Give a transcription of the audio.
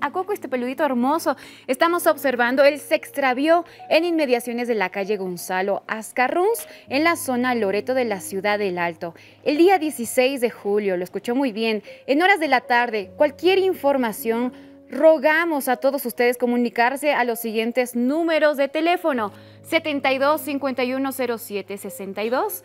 a Coco, este peludito hermoso, estamos observando, él se extravió en inmediaciones de la calle Gonzalo Ascarruns, en la zona Loreto de la ciudad del Alto. El día 16 de julio, lo escuchó muy bien, en horas de la tarde, cualquier información, rogamos a todos ustedes comunicarse a los siguientes números de teléfono. 72 5107 62